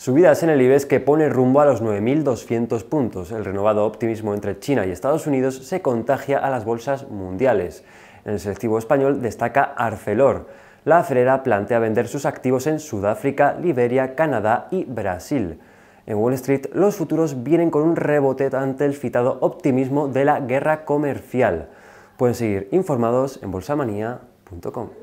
Subidas en el IBEX que pone rumbo a los 9.200 puntos. El renovado optimismo entre China y Estados Unidos se contagia a las bolsas mundiales. En el selectivo español destaca Arcelor. La Frera plantea vender sus activos en Sudáfrica, Liberia, Canadá y Brasil. En Wall Street, los futuros vienen con un rebote ante el citado optimismo de la guerra comercial. Pueden seguir informados en bolsamanía.com.